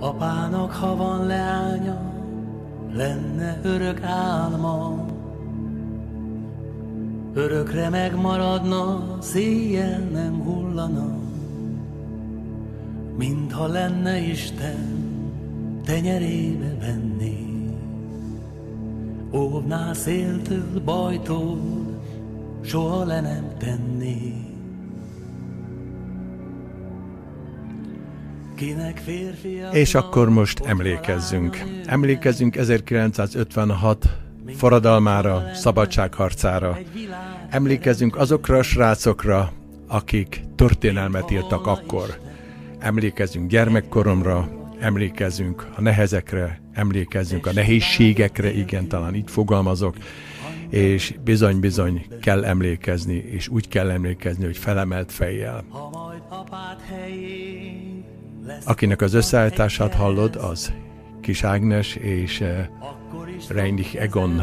Apának, ha van leánya, lenne örök álma. Örökre megmaradna, széjjel nem hullana, mintha lenne Isten tenyerébe venni. Óvná széltől, bajtól, soha le nem tennék. És akkor most emlékezzünk. Emlékezzünk 1956 forradalmára, szabadságharcára. Emlékezzünk azokra a srácokra, akik történelmet írtak akkor. Emlékezzünk gyermekkoromra, emlékezzünk a nehezekre, emlékezzünk a nehézségekre, igen, talán így fogalmazok, és bizony-bizony kell emlékezni, és úgy kell emlékezni, hogy felemelt fejjel. Ha majd apád helyén akinek az összeállítását hallod, az Kis Ágnes és eh, Reinich Egon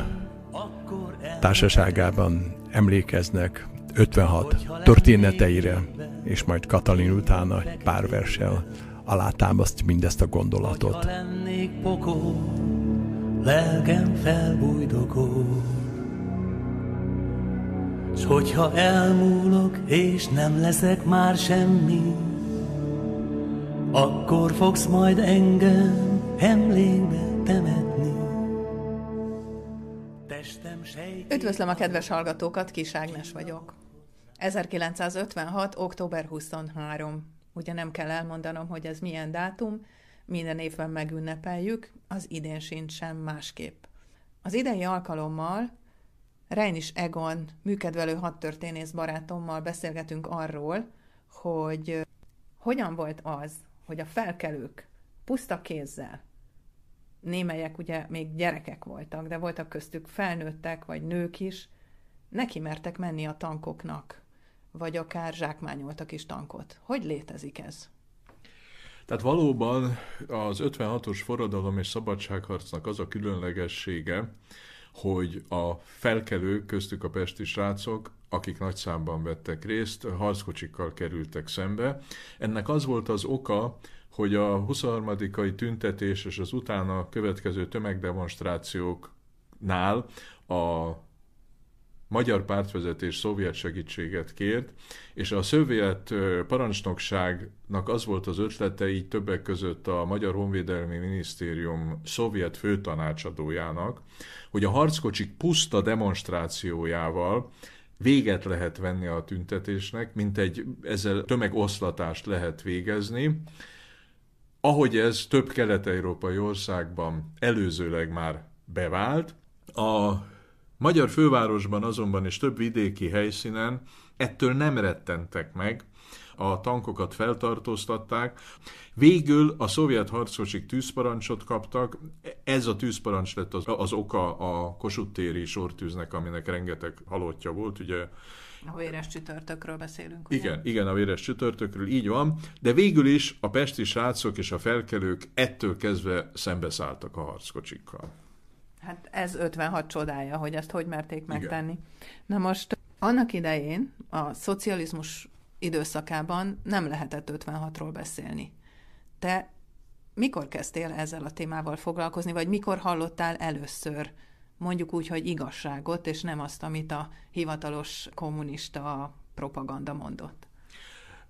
társaságában emlékeznek 56 történeteire, és majd Katalin utána egy pár versel alátámaszt mindezt a gondolatot. lelkem felbújdokó, s hogyha elmúlok, és nem leszek már semmi, akkor fogsz majd engem emlékbe temetni. Testem sejt... Üdvözlöm a kedves hallgatókat, Kis Ágnes vagyok. 1956. október 23. Ugye nem kell elmondanom, hogy ez milyen dátum, minden évben megünnepeljük, az idén sincs sem másképp. Az idei alkalommal Reinis Egon műkedvelő hadtörténész barátommal beszélgetünk arról, hogy hogyan volt az, hogy a felkelők puszta kézzel, némelyek ugye még gyerekek voltak, de voltak köztük felnőttek, vagy nők is, neki mertek menni a tankoknak, vagy akár zsákmányoltak is tankot. Hogy létezik ez? Tehát valóban az 56-os forradalom és szabadságharcnak az a különlegessége, hogy a felkelők, köztük a pesti srácok, akik nagy számban vettek részt, harckocsikkal kerültek szembe. Ennek az volt az oka, hogy a 23. tüntetés és az utána következő tömegdemonstrációknál a magyar pártvezetés szovjet segítséget kért, és a szovjet parancsnokságnak az volt az ötlete, így többek között a Magyar Honvédelmi Minisztérium szovjet főtanácsadójának, hogy a harckocsik puszta demonstrációjával véget lehet venni a tüntetésnek, mint egy ezzel tömegoszlatást lehet végezni, ahogy ez több kelet-európai országban előzőleg már bevált. A magyar fővárosban azonban és több vidéki helyszínen ettől nem rettentek meg, a tankokat feltartóztatták. Végül a szovjet harcosik tűzparancsot kaptak, ez a tűzparancs lett az, az oka a kosutéri sortűznek, aminek rengeteg halottja volt, ugye a véres csütörtökről beszélünk. Ugye? Igen, igen, a véres csütörtökről, így van. De végül is a pesti srácok és a felkelők ettől kezdve szembeszálltak a harckocsikkal. Hát ez 56 csodája, hogy ezt hogy merték megtenni. Igen. Na most annak idején a szocializmus időszakában nem lehetett 56-ról beszélni. Te mikor kezdtél ezzel a témával foglalkozni, vagy mikor hallottál először mondjuk úgy, hogy igazságot, és nem azt, amit a hivatalos kommunista propaganda mondott?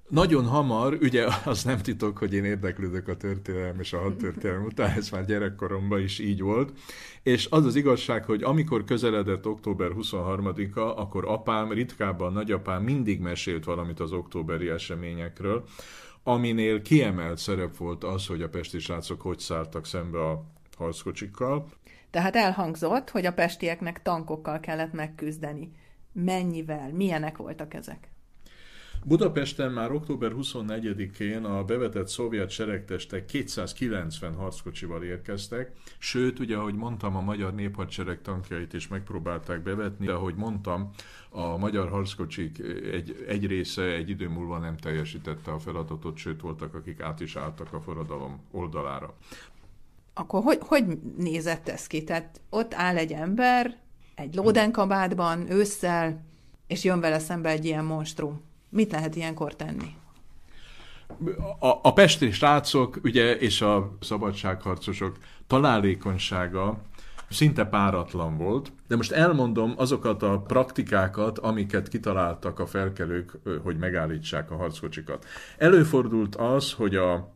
Nagyon hamar, ugye az nem titok, hogy én érdeklődök a történelem és a hadtörténelem után, ez már gyerekkoromban is így volt, és az az igazság, hogy amikor közeledett október 23-a, akkor apám, ritkábban nagyapám mindig mesélt valamit az októberi eseményekről, aminél kiemelt szerep volt az, hogy a pesti srácok hogy szálltak szembe a harckocsikkal. Tehát elhangzott, hogy a pestieknek tankokkal kellett megküzdeni. Mennyivel? Milyenek voltak ezek? Budapesten már október 24-én a bevetett szovjet seregtestek 290 harckocsival érkeztek, sőt, ugye, ahogy mondtam, a magyar néphadsereg tankjait is megpróbálták bevetni, de ahogy mondtam, a magyar harckocsik egy, egy része egy idő múlva nem teljesítette a feladatot, sőt, voltak, akik át is álltak a forradalom oldalára. Akkor hogy, hogy nézett ez ki? Tehát ott áll egy ember, egy lódenkabátban, ősszel, és jön vele szembe egy ilyen monstrum. Mit lehet ilyenkor tenni? A, a pesti srácok ugye, és a szabadságharcosok találékonysága szinte páratlan volt, de most elmondom azokat a praktikákat, amiket kitaláltak a felkelők, hogy megállítsák a harckocsikat. Előfordult az, hogy a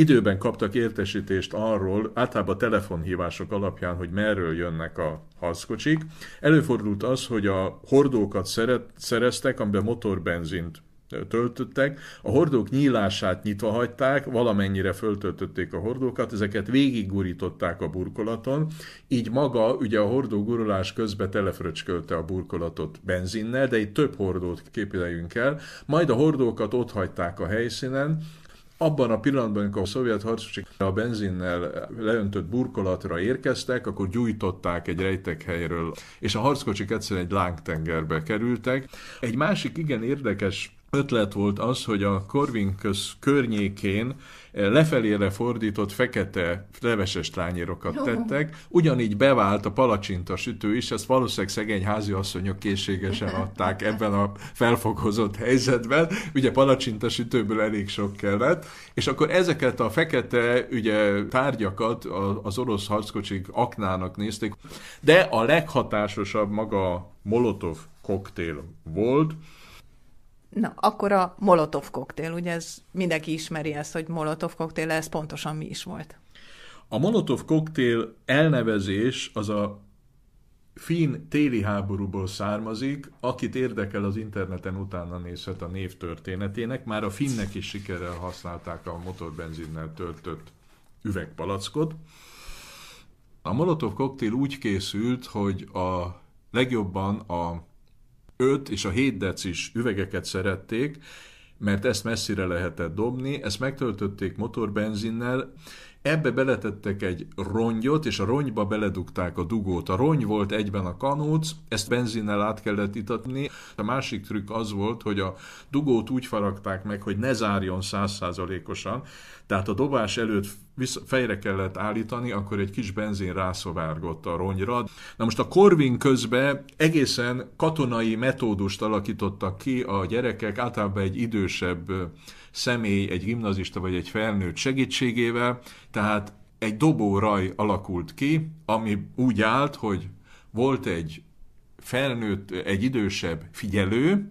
Időben kaptak értesítést arról, általában telefonhívások alapján, hogy merről jönnek a harckocsik. Előfordult az, hogy a hordókat szeret, szereztek, amiben motorbenzint töltöttek, a hordók nyílását nyitva hagyták, valamennyire föltöltötték a hordókat, ezeket végiggurították a burkolaton, így maga ugye a hordó gurulás közben telefröcskölte a burkolatot benzinnel, de itt több hordót képzeljünk el, majd a hordókat ott hagyták a helyszínen, abban a pillanatban, amikor a szovjet harcosok a benzinnel leöntött burkolatra érkeztek, akkor gyújtották egy rejtek helyről, és a harckocsik egyszerűen egy lángtengerbe kerültek. Egy másik igen érdekes ötlet volt az, hogy a Corvin köz környékén eh, lefelére fordított fekete leveses tányérokat tettek, ugyanígy bevált a palacsinta sütő is, ezt valószínűleg szegény asszonyok készségesen adták ebben a felfogozott helyzetben, ugye palacsinta sütőből elég sok kellett, és akkor ezeket a fekete ugye, tárgyakat az orosz harckocsik aknának nézték, de a leghatásosabb maga Molotov koktél volt, Na, akkor a Molotov koktél, ugye ez mindenki ismeri ezt, hogy Molotov koktél, ez pontosan mi is volt. A Molotov koktél elnevezés az a fin téli háborúból származik, akit érdekel az interneten utána nézhet a név történetének, már a finnek is sikerrel használták a motorbenzinnel töltött üvegpalackot. A Molotov koktél úgy készült, hogy a legjobban a 5 és a 7 decis üvegeket szerették, mert ezt messzire lehetett dobni, ezt megtöltötték motorbenzinnel, Ebbe beletettek egy rongyot, és a rongyba beledugták a dugót. A rongy volt egyben a kanóc, ezt benzinnel át kellett itatni. A másik trükk az volt, hogy a dugót úgy faragták meg, hogy ne zárjon százszázalékosan, tehát a dobás előtt fejre kellett állítani, akkor egy kis benzin rászovárgott a rongyra. Na most a Corvin közben egészen katonai metódust alakítottak ki a gyerekek, általában egy idősebb személy, egy gimnazista vagy egy felnőtt segítségével, tehát egy dobóraj alakult ki, ami úgy állt, hogy volt egy felnőtt, egy idősebb figyelő,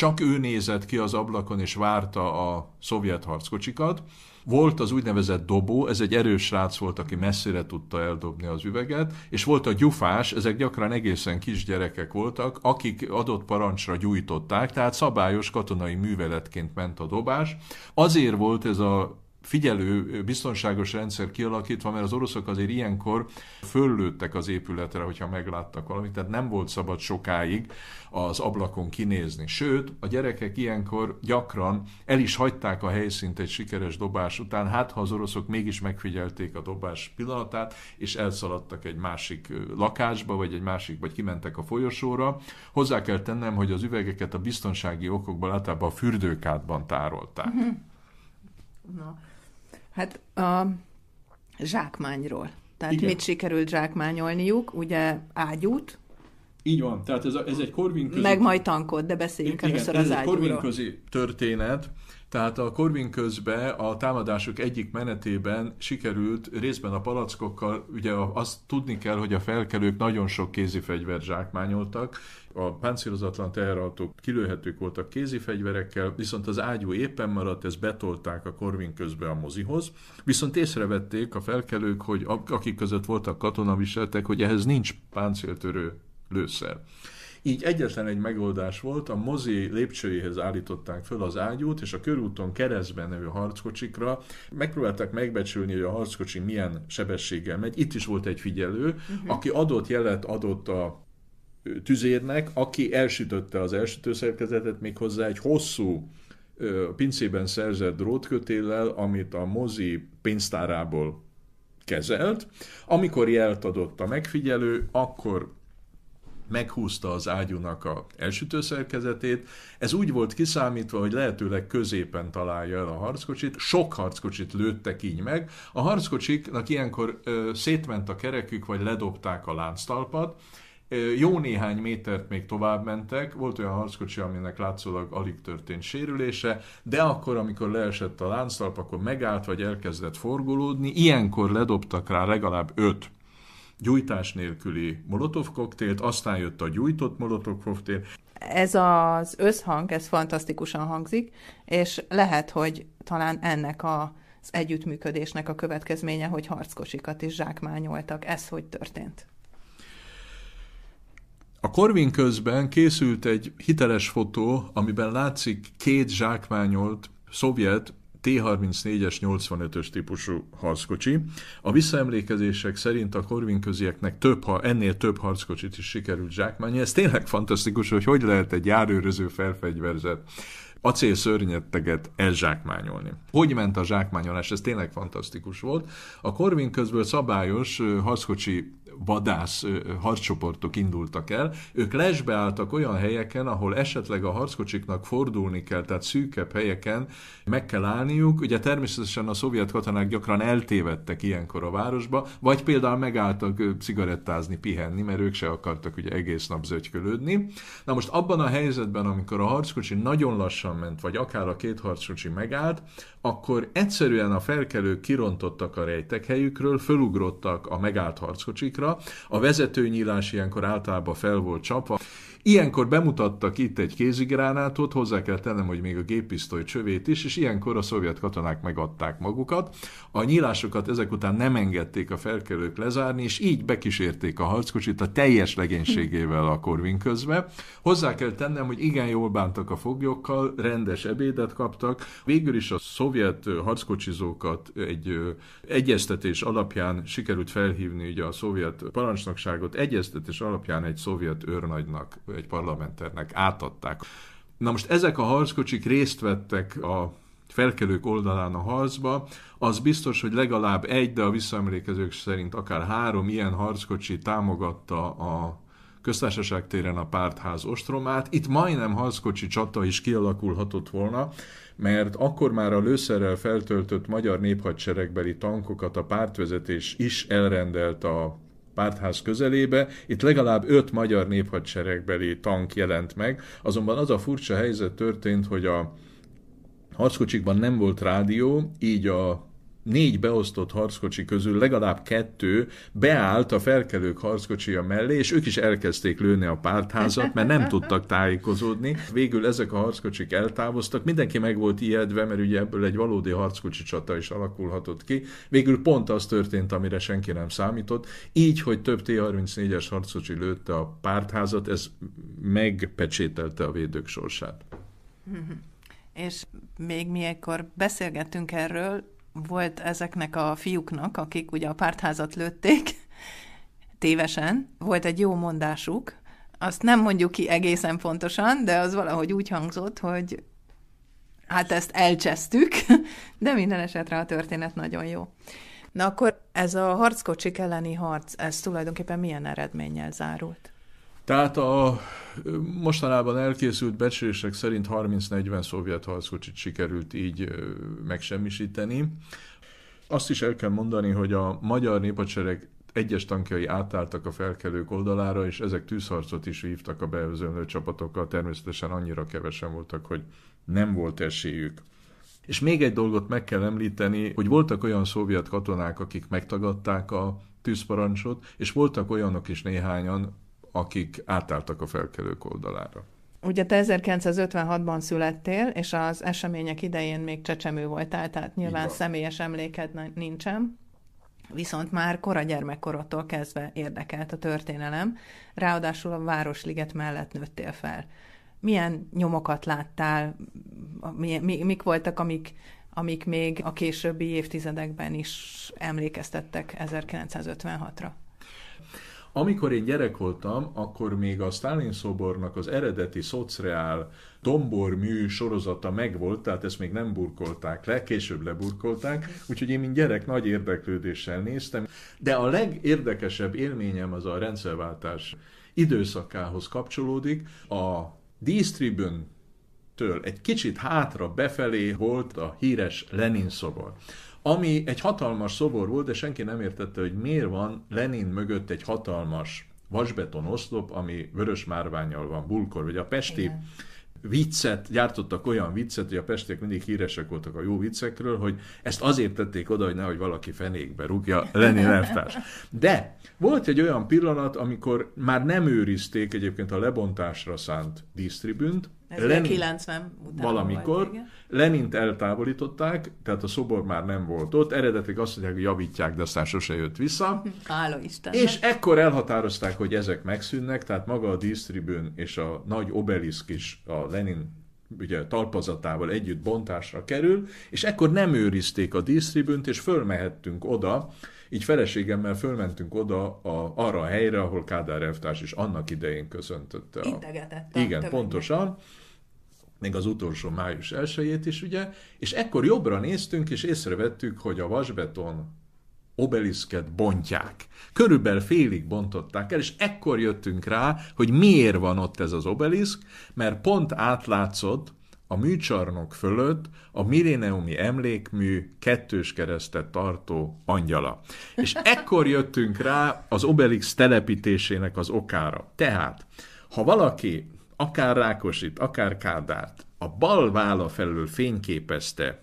csak ő nézett ki az ablakon és várta a szovjet harckocsikat. Volt az úgynevezett dobó, ez egy erős srác volt, aki messzire tudta eldobni az üveget, és volt a gyufás, ezek gyakran egészen kisgyerekek voltak, akik adott parancsra gyújtották, tehát szabályos katonai műveletként ment a dobás. Azért volt ez a figyelő, biztonságos rendszer kialakítva, mert az oroszok azért ilyenkor föllőttek az épületre, hogyha megláttak valamit, tehát nem volt szabad sokáig az ablakon kinézni. Sőt, a gyerekek ilyenkor gyakran el is hagyták a helyszínt egy sikeres dobás után, hát ha az oroszok mégis megfigyelték a dobás pillanatát, és elszaladtak egy másik lakásba, vagy egy másik, vagy kimentek a folyosóra. Hozzá kell tennem, hogy az üvegeket a biztonsági okokból általában a fürdőkádban tárolták. Mm-hmm. Na. Hát a zsákmányról. Tehát Igen. mit sikerült zsákmányolniuk? Ugye ágyút, így van, tehát ez, a, ez egy korvinközi... Meg majd tankot, de beszéljünk igen, először az ez egy korvinközi történet, tehát a Corbyn közbe a támadások egyik menetében sikerült részben a palackokkal, ugye azt tudni kell, hogy a felkelők nagyon sok kézifegyvert zsákmányoltak, a páncélozatlan teherautók kilőhetők voltak kézifegyverekkel, viszont az ágyú éppen maradt, ezt betolták a Corvin közbe a mozihoz. Viszont észrevették a felkelők, hogy akik között voltak katonaviseltek, hogy ehhez nincs páncéltörő lőszer. Így egyetlen egy megoldás volt, a mozi lépcsőjéhez állították föl az ágyút, és a körúton keresztben nevű harckocsikra megpróbálták megbecsülni, hogy a harckocsi milyen sebességgel megy. Itt is volt egy figyelő, uh-huh. aki adott jelet adott a tüzérnek, aki elsütötte az elsütőszerkezetet méghozzá egy hosszú pincében szerzett drótkötéllel, amit a mozi pénztárából kezelt. Amikor jelt adott a megfigyelő, akkor meghúzta az ágyúnak a elsütőszerkezetét. Ez úgy volt kiszámítva, hogy lehetőleg középen találja el a harckocsit. Sok harckocsit lőttek így meg. A harckocsiknak ilyenkor ö, szétment a kerekük, vagy ledobták a lánctalpat, jó néhány métert még tovább mentek, volt olyan harckocsi, aminek látszólag alig történt sérülése, de akkor, amikor leesett a lánctalp, akkor megállt, vagy elkezdett forgolódni, ilyenkor ledobtak rá legalább öt gyújtás nélküli molotov koktélt, aztán jött a gyújtott molotov koktél. Ez az összhang, ez fantasztikusan hangzik, és lehet, hogy talán ennek a az együttműködésnek a következménye, hogy harckosikat is zsákmányoltak. Ez hogy történt? A korvin közben készült egy hiteles fotó, amiben látszik két zsákmányolt szovjet T-34-es 85-ös típusú harckocsi. A visszaemlékezések szerint a korvin közieknek több, ha ennél több harckocsit is sikerült zsákmányi. Ez tényleg fantasztikus, hogy hogy lehet egy járőröző felfegyverzett szörnyetteget elzsákmányolni. Hogy ment a zsákmányolás? Ez tényleg fantasztikus volt. A Korvin közből szabályos harckocsi vadász harcsoportok indultak el, ők lesbeálltak olyan helyeken, ahol esetleg a harckocsiknak fordulni kell, tehát szűkebb helyeken meg kell állniuk. Ugye természetesen a szovjet katonák gyakran eltévedtek ilyenkor a városba, vagy például megálltak cigarettázni, pihenni, mert ők se akartak ugye egész nap zögykölődni. Na most abban a helyzetben, amikor a harckocsi nagyon lassan ment, vagy akár a két harckocsi megállt, akkor egyszerűen a felkelők kirontottak a rejtek helyükről, fölugrottak a megállt harckocsikra, a vezetőnyílás ilyenkor általában fel volt csapva, Ilyenkor bemutattak itt egy kézigránátot, hozzá kell tennem, hogy még a géppisztoly csövét is, és ilyenkor a szovjet katonák megadták magukat. A nyílásokat ezek után nem engedték a felkelők lezárni, és így bekísérték a harckocsit a teljes legénységével a Korvin közbe. Hozzá kell tennem, hogy igen jól bántak a foglyokkal, rendes ebédet kaptak. Végül is a szovjet harckocsizókat egy egyeztetés alapján sikerült felhívni ugye a szovjet parancsnokságot, egyeztetés alapján egy szovjet őrnagynak vagy egy parlamenternek átadták. Na most ezek a harckocsik részt vettek a felkelők oldalán a harcba, az biztos, hogy legalább egy, de a visszaemlékezők szerint akár három ilyen harckocsi támogatta a köztársaság téren a pártház ostromát. Itt majdnem harckocsi csata is kialakulhatott volna, mert akkor már a lőszerrel feltöltött magyar néphadseregbeli tankokat a pártvezetés is elrendelt a pártház közelébe, itt legalább öt magyar néphadseregbeli tank jelent meg, azonban az a furcsa helyzet történt, hogy a harckocsikban nem volt rádió, így a négy beosztott harckocsi közül legalább kettő beállt a felkelők harckocsia mellé, és ők is elkezdték lőni a pártházat, mert nem tudtak tájékozódni. Végül ezek a harckocsik eltávoztak, mindenki meg volt ijedve, mert ugye ebből egy valódi harckocsi csata is alakulhatott ki. Végül pont az történt, amire senki nem számított. Így, hogy több T-34-es harckocsi lőtte a pártházat, ez megpecsételte a védők sorsát. És még mielőtt beszélgettünk erről, volt ezeknek a fiúknak, akik ugye a pártházat lőtték tévesen, volt egy jó mondásuk, azt nem mondjuk ki egészen pontosan, de az valahogy úgy hangzott, hogy hát ezt elcsesztük, de minden esetre a történet nagyon jó. Na akkor ez a harckocsik elleni harc, ez tulajdonképpen milyen eredménnyel zárult? Tehát a mostanában elkészült becslések szerint 30-40 szovjet harckocsit sikerült így megsemmisíteni. Azt is el kell mondani, hogy a magyar népacsereg egyes tankjai átálltak a felkelők oldalára, és ezek tűzharcot is vívtak a beözönlő csapatokkal, természetesen annyira kevesen voltak, hogy nem volt esélyük. És még egy dolgot meg kell említeni, hogy voltak olyan szovjet katonák, akik megtagadták a tűzparancsot, és voltak olyanok is néhányan, akik átálltak a felkelők oldalára. Ugye te 1956-ban születtél, és az események idején még csecsemő voltál, tehát nyilván Igen. személyes emléked nincsen. Viszont már kora gyermekkorodtól kezdve érdekelt a történelem, ráadásul a Városliget mellett nőttél fel. Milyen nyomokat láttál, milyen, mi, mik voltak, amik, amik még a későbbi évtizedekben is emlékeztettek 1956-ra? Amikor én gyerek voltam, akkor még a Stalin szobornak az eredeti szociál dombormű sorozata megvolt, tehát ezt még nem burkolták le, később leburkolták, úgyhogy én mint gyerek nagy érdeklődéssel néztem. De a legérdekesebb élményem az a rendszerváltás időszakához kapcsolódik. A distribün től egy kicsit hátra befelé volt a híres Lenin szobor ami egy hatalmas szobor volt, de senki nem értette, hogy miért van Lenin mögött egy hatalmas vasbeton oszlop, ami vörös márványal van bulkor, vagy a pesti Igen. viccet, gyártottak olyan viccet, hogy a pestiek mindig híresek voltak a jó viccekről, hogy ezt azért tették oda, hogy nehogy valaki fenékbe rúgja Lenin elvtárs. De volt egy olyan pillanat, amikor már nem őrizték egyébként a lebontásra szánt dísztribünt, Lenin, 90 után Valamikor. Vagy, Lenint eltávolították, tehát a szobor már nem volt ott. Eredetileg azt mondják, hogy javítják, de aztán sose jött vissza. Háló Isten. És ekkor elhatározták, hogy ezek megszűnnek, tehát maga a dísztribűn és a nagy obeliszk is a Lenin ugye talpazatával együtt bontásra kerül, és ekkor nem őrizték a dísztribünt, és fölmehettünk oda, így feleségemmel fölmentünk oda a, arra a helyre, ahol Kádár elvtárs is annak idején köszöntötte. A... Integetett. Igen, többet. pontosan még az utolsó május elsőjét is, ugye, és ekkor jobbra néztünk, és észrevettük, hogy a vasbeton obeliszket bontják. Körülbelül félig bontották el, és ekkor jöttünk rá, hogy miért van ott ez az obeliszk, mert pont átlátszott a műcsarnok fölött a milléniumi emlékmű kettős keresztet tartó angyala. És ekkor jöttünk rá az Obelix telepítésének az okára. Tehát, ha valaki akár Rákosit, akár Kádárt a bal vála felől fényképezte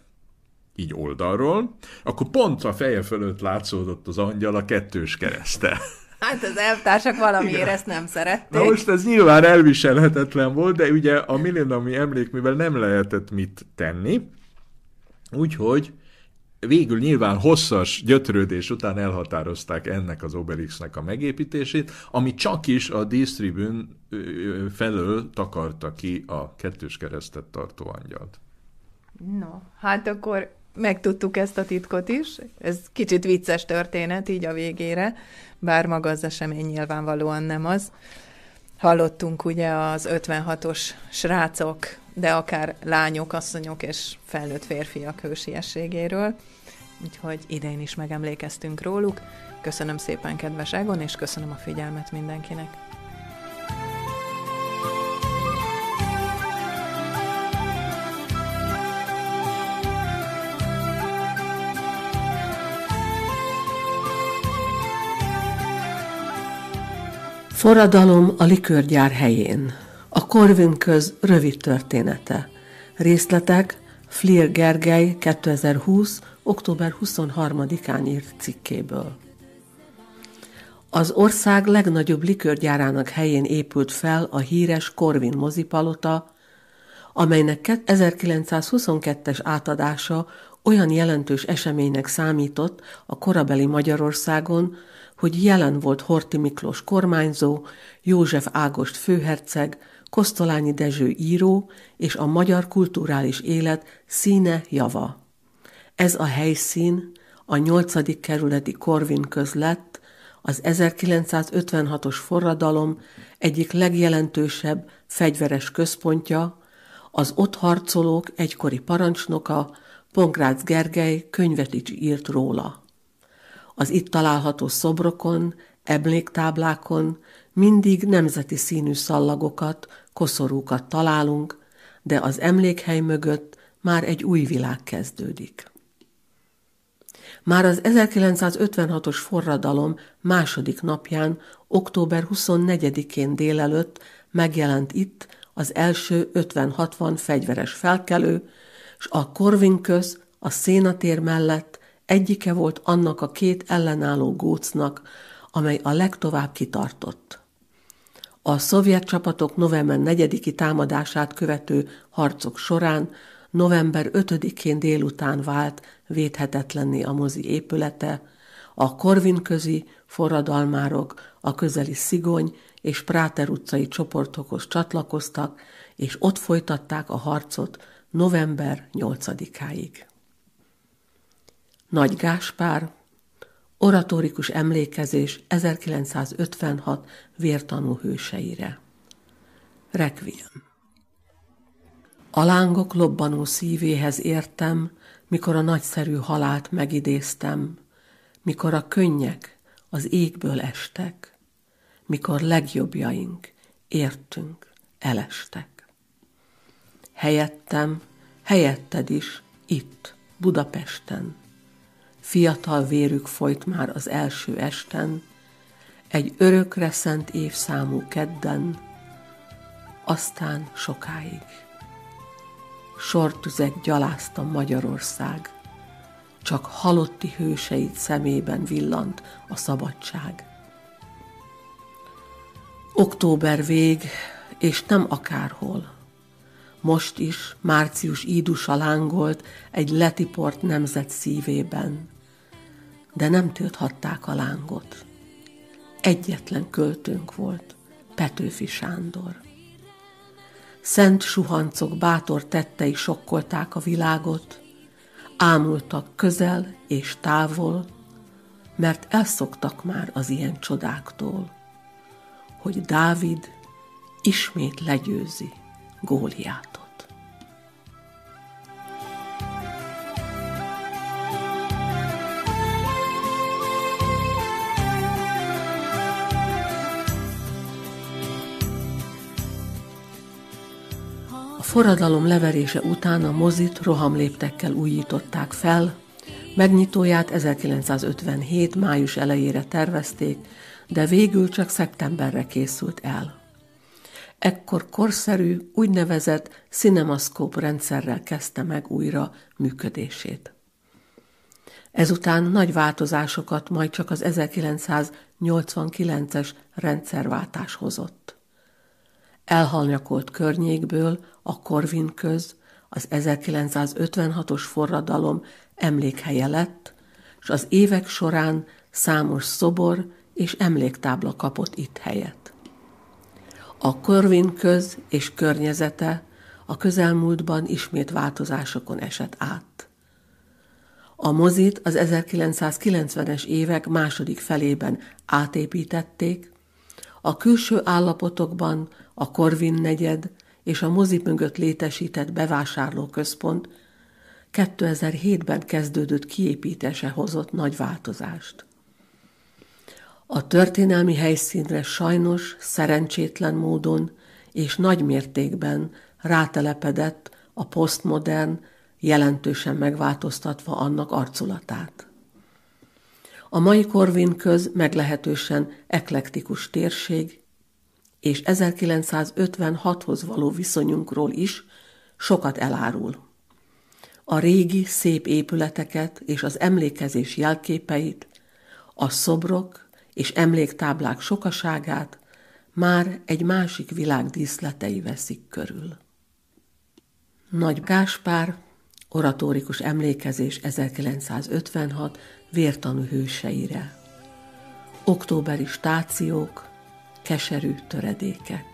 így oldalról, akkor pont a feje fölött látszódott az angyal a kettős kereszte. Hát az elvtársak valamiért ezt nem szerették. Na most ez nyilván elviselhetetlen volt, de ugye a millenniumi mivel nem lehetett mit tenni, úgyhogy végül nyilván hosszas gyötrődés után elhatározták ennek az Obelixnek a megépítését, ami csak is a distribün felől takarta ki a kettős keresztet tartó angyalt. No, hát akkor megtudtuk ezt a titkot is. Ez kicsit vicces történet így a végére, bár maga az esemény nyilvánvalóan nem az. Hallottunk ugye az 56-os srácok, de akár lányok, asszonyok és felnőtt férfiak hősiességéről, úgyhogy idén is megemlékeztünk róluk. Köszönöm szépen, kedves Egon, és köszönöm a figyelmet mindenkinek. Forradalom a likőrgyár helyén. A Korvin köz rövid története. Részletek Flir Gergely 2020. október 23-án írt cikkéből. Az ország legnagyobb likőrgyárának helyén épült fel a híres Korvin mozipalota, amelynek 1922-es átadása olyan jelentős eseménynek számított a korabeli Magyarországon, hogy jelen volt Horti Miklós kormányzó, József Ágost főherceg, Kosztolányi Dezső író és a magyar kulturális élet színe java. Ez a helyszín a 8. kerületi Korvin közlett, az 1956-os forradalom egyik legjelentősebb fegyveres központja, az ott harcolók egykori parancsnoka, Pongrácz Gergely könyvet is írt róla. Az itt található szobrokon, emléktáblákon mindig nemzeti színű szallagokat, koszorúkat találunk, de az emlékhely mögött már egy új világ kezdődik. Már az 1956-os forradalom második napján, október 24-én délelőtt megjelent itt az első 50-60 fegyveres felkelő, s a köz a Szénatér mellett Egyike volt annak a két ellenálló gócnak, amely a legtovább kitartott. A szovjet csapatok november 4-i támadását követő harcok során november 5-én délután vált védhetetlenné a mozi épülete, a korvinközi forradalmárok, a közeli Szigony és Práter utcai csoportokhoz csatlakoztak, és ott folytatták a harcot november 8-áig. Nagy Gáspár, oratórikus emlékezés 1956 vértanú hőseire. Requiem. A lángok lobbanó szívéhez értem, mikor a nagyszerű halált megidéztem, mikor a könnyek az égből estek, mikor legjobbjaink értünk, elestek. Helyettem, helyetted is, itt, Budapesten, fiatal vérük folyt már az első esten, egy örökre szent évszámú kedden, aztán sokáig. Sortüzek gyalázta Magyarország, csak halotti hőseit szemében villant a szabadság. Október vég, és nem akárhol. Most is március ídusa lángolt egy letiport nemzet szívében de nem tilthatták a lángot. Egyetlen költőnk volt, Petőfi Sándor. Szent suhancok bátor tettei sokkolták a világot, ámultak közel és távol, mert elszoktak már az ilyen csodáktól, hogy Dávid ismét legyőzi Góliátot. forradalom leverése után a mozit rohamléptekkel újították fel, megnyitóját 1957. május elejére tervezték, de végül csak szeptemberre készült el. Ekkor korszerű, úgynevezett cinemaszkóp rendszerrel kezdte meg újra működését. Ezután nagy változásokat majd csak az 1989-es rendszerváltás hozott elhanyagolt környékből a Korvin köz az 1956-os forradalom emlékhelye lett, és az évek során számos szobor és emléktábla kapott itt helyet. A Korvin köz és környezete a közelmúltban ismét változásokon esett át. A mozit az 1990-es évek második felében átépítették, a külső állapotokban a Korvin negyed és a mozi mögött létesített bevásárlóközpont 2007-ben kezdődött kiépítése hozott nagy változást. A történelmi helyszínre sajnos, szerencsétlen módon és nagy mértékben rátelepedett a posztmodern, jelentősen megváltoztatva annak arculatát. A mai Korvin köz meglehetősen eklektikus térség, és 1956-hoz való viszonyunkról is sokat elárul. A régi szép épületeket és az emlékezés jelképeit, a szobrok és emléktáblák sokaságát már egy másik világ díszletei veszik körül. Nagy Gáspár, oratórikus emlékezés 1956 vértanú hőseire. Októberi stációk, keserű töredékek,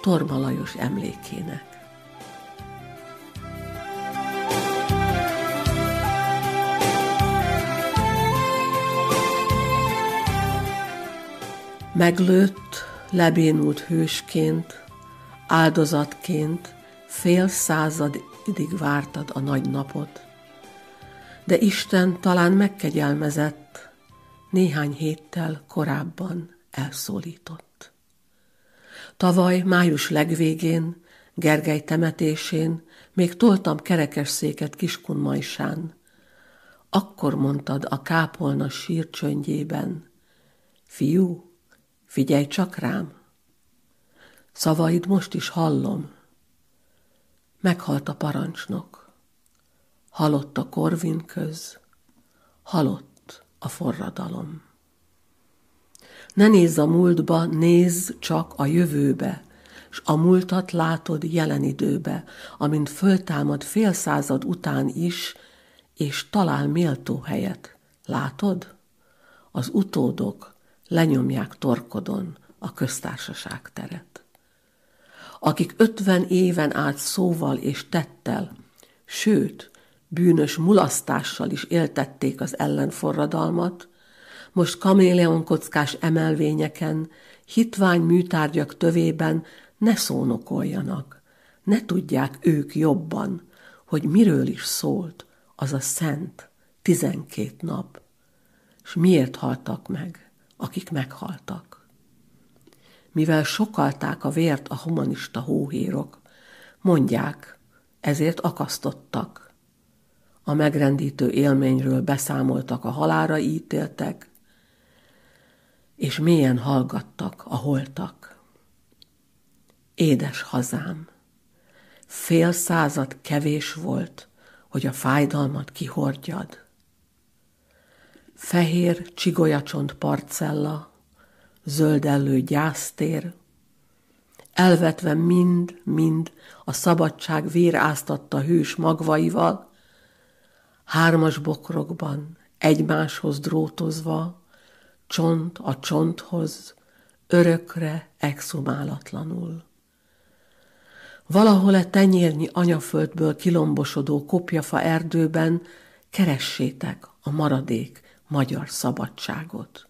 Torma Lajos emlékének. Meglőtt, lebénult hősként, áldozatként fél századig vártad a nagy napot, de Isten talán megkegyelmezett néhány héttel korábban elszólított. Tavaly május legvégén, Gergely temetésén még toltam kerekesszéket Kiskunmajsán. Akkor mondtad a kápolna sírcsöndjében, fiú, figyelj csak rám! Szavaid most is hallom. Meghalt a parancsnok. Halott a korvin köz, halott a forradalom. Ne nézz a múltba, nézz csak a jövőbe, és a múltat látod jelen időbe, amint föltámad fél század után is, és talál méltó helyet. Látod? Az utódok lenyomják torkodon a köztársaság teret. Akik ötven éven át szóval és tettel, sőt, bűnös mulasztással is éltették az ellenforradalmat, most kaméleon kockás emelvényeken, hitvány műtárgyak tövében ne szónokoljanak. Ne tudják ők jobban, hogy miről is szólt az a szent tizenkét nap, és miért haltak meg, akik meghaltak. Mivel sokalták a vért a humanista hóhérok, mondják, ezért akasztottak. A megrendítő élményről beszámoltak a halára ítéltek, és mélyen hallgattak a holtak. Édes hazám, fél század kevés volt, hogy a fájdalmat kihordjad. Fehér csigolyacsont parcella, zöldellő gyásztér, elvetve mind-mind a szabadság véráztatta hős magvaival, hármas bokrokban egymáshoz drótozva, csont a csonthoz, örökre, exhumálatlanul. Valahol e tenyérnyi anyaföldből kilombosodó kopjafa erdőben keressétek a maradék magyar szabadságot.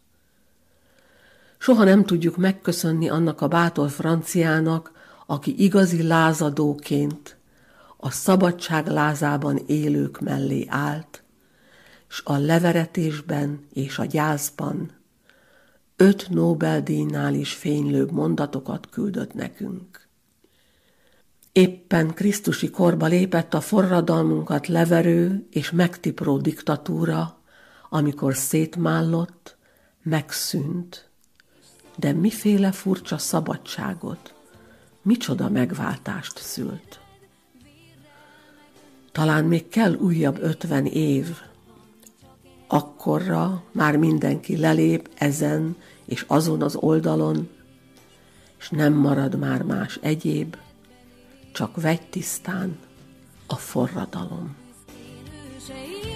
Soha nem tudjuk megköszönni annak a bátor franciának, aki igazi lázadóként a szabadság lázában élők mellé állt, s a leveretésben és a gyászban öt Nobel-díjnál is fénylőbb mondatokat küldött nekünk. Éppen Krisztusi korba lépett a forradalmunkat leverő és megtipró diktatúra, amikor szétmállott, megszűnt. De miféle furcsa szabadságot, micsoda megváltást szült. Talán még kell újabb ötven év, akkorra már mindenki lelép ezen és azon az oldalon, és nem marad már más egyéb, csak vegy tisztán a forradalom. Én